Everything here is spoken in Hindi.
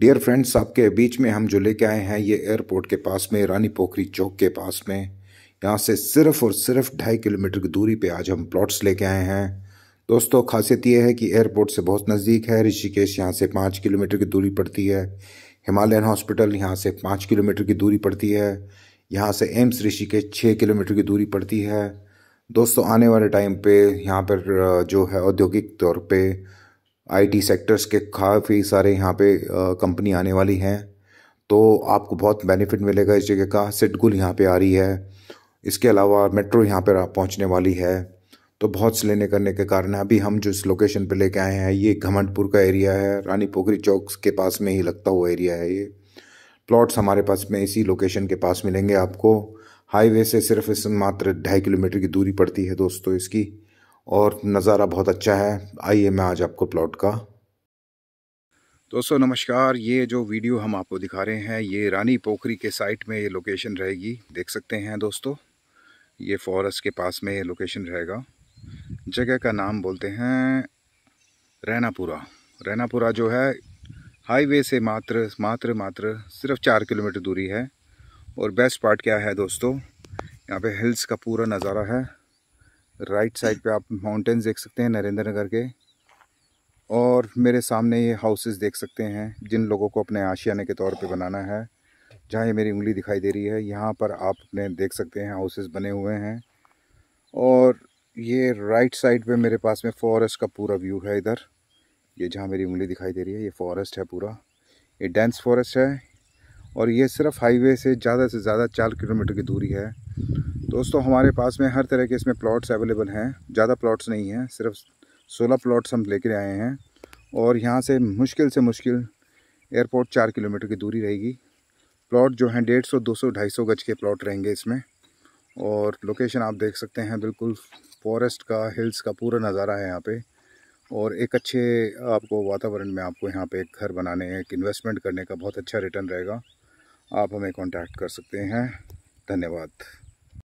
डियर फ्रेंड्स आपके बीच में हम जो लेके आए हैं ये एयरपोर्ट के पास में रानी पोखरी चौक के पास में यहाँ से सिर्फ और सिर्फ ढाई किलोमीटर की दूरी पे आज हम प्लॉट्स लेके आए हैं दोस्तों खासियत ये है कि एयरपोर्ट से बहुत नज़दीक है ऋषिकेश यहाँ से पाँच किलोमीटर की दूरी पड़ती है हिमालयन हॉस्पिटल यहाँ से पाँच किलोमीटर की दूरी पड़ती है यहाँ से एम्स ऋषिकेश छः किलोमीटर की दूरी पड़ती है दोस्तों आने वाले टाइम पर यहाँ पर जो है औद्योगिक तौर पर आईटी सेक्टर्स के काफ़ी सारे यहाँ पे कंपनी आने वाली हैं तो आपको बहुत बेनिफिट मिलेगा इस जगह का सिटगुल यहाँ पे आ रही है इसके अलावा मेट्रो यहाँ पर पहुँचने वाली है तो बहुत से लेने करने के कारण अभी हम जो इस लोकेशन पर लेके आए हैं ये घमंडपुर का एरिया है रानी पोखरी चौक के पास में ही लगता हुआ एरिया है ये प्लॉट्स हमारे पास में इसी लोकेशन के पास मिलेंगे आपको हाईवे से सिर्फ इस मात्र ढाई किलोमीटर की दूरी पड़ती है दोस्तों इसकी और नज़ारा बहुत अच्छा है आइए मैं आज आपको प्लॉट का दोस्तों नमस्कार ये जो वीडियो हम आपको दिखा रहे हैं ये रानी पोखरी के साइट में ये लोकेशन रहेगी देख सकते हैं दोस्तों ये फॉरेस्ट के पास में ये लोकेशन रहेगा जगह का नाम बोलते हैं रैनापुरा रैनापुरा जो है हाईवे से मात्र मात्र मात्र सिर्फ चार किलोमीटर दूरी है और बेस्ट पार्ट क्या है दोस्तों यहाँ पे हिल्स का पूरा नज़ारा है राइट साइड पे आप माउंटेन्स देख सकते हैं नरेंद्र नगर के और मेरे सामने ये हाउसेस देख सकते हैं जिन लोगों को अपने आशियाने के तौर पे बनाना है जहाँ ये मेरी उंगली दिखाई दे रही है यहाँ पर आप अपने देख सकते हैं हाउसेस बने हुए हैं और ये राइट साइड पे मेरे पास में फॉरेस्ट का पूरा व्यू है इधर ये जहाँ मेरी उंगली दिखाई दे रही है ये फॉरेस्ट है पूरा ये डेंस फॉरेस्ट है और ये सिर्फ हाईवे से ज़्यादा से ज़्यादा चार किलोमीटर की दूरी है दोस्तों हमारे पास में हर तरह के इसमें प्लॉट्स अवेलेबल हैं ज़्यादा प्लॉट्स नहीं हैं सिर्फ सोलह प्लॉट्स हम लेकर आए हैं और यहाँ से मुश्किल से मुश्किल एयरपोर्ट चार किलोमीटर की दूरी रहेगी प्लॉट जो हैं डेढ़ सौ दो सौ ढाई सौ गज के प्लॉट रहेंगे इसमें और लोकेशन आप देख सकते हैं बिल्कुल फॉरेस्ट का हिल्स का पूरा नज़ारा है यहाँ पे और एक अच्छे आपको वातावरण में आपको यहाँ पे एक घर बनाने एक इन्वेस्टमेंट करने का बहुत अच्छा रिटर्न रहेगा आप हमें कॉन्टैक्ट कर सकते हैं धन्यवाद